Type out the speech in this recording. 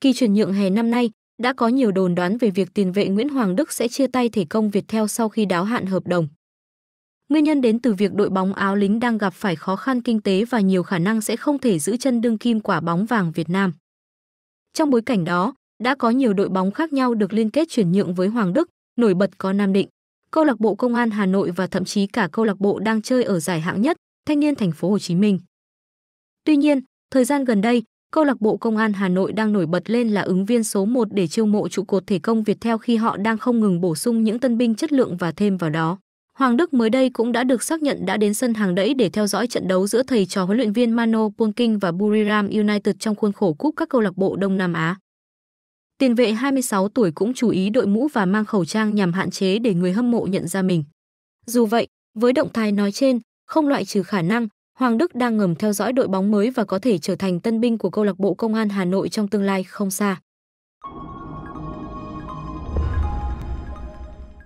Kỳ chuyển nhượng hè năm nay, đã có nhiều đồn đoán về việc tiền vệ Nguyễn Hoàng Đức sẽ chia tay thể công Việt theo sau khi đáo hạn hợp đồng. Nguyên nhân đến từ việc đội bóng áo lính đang gặp phải khó khăn kinh tế và nhiều khả năng sẽ không thể giữ chân đương kim quả bóng vàng Việt Nam. Trong bối cảnh đó, đã có nhiều đội bóng khác nhau được liên kết chuyển nhượng với Hoàng Đức, nổi bật có Nam Định, câu lạc bộ Công an Hà Nội và thậm chí cả câu lạc bộ đang chơi ở giải hạng nhất, Thanh niên thành phố Hồ Chí Minh. Tuy nhiên, thời gian gần đây, câu lạc bộ Công an Hà Nội đang nổi bật lên là ứng viên số 1 để chiêu mộ trụ cột thể công Việt theo khi họ đang không ngừng bổ sung những tân binh chất lượng và thêm vào đó. Hoàng Đức mới đây cũng đã được xác nhận đã đến sân hàng đẫy để theo dõi trận đấu giữa thầy trò huấn luyện viên Mano Polking và Buriram United trong khuôn khổ cúp các câu lạc bộ Đông Nam Á. Tiền vệ 26 tuổi cũng chú ý đội mũ và mang khẩu trang nhằm hạn chế để người hâm mộ nhận ra mình. Dù vậy, với động thái nói trên, không loại trừ khả năng Hoàng Đức đang ngầm theo dõi đội bóng mới và có thể trở thành tân binh của câu lạc bộ Công an Hà Nội trong tương lai không xa.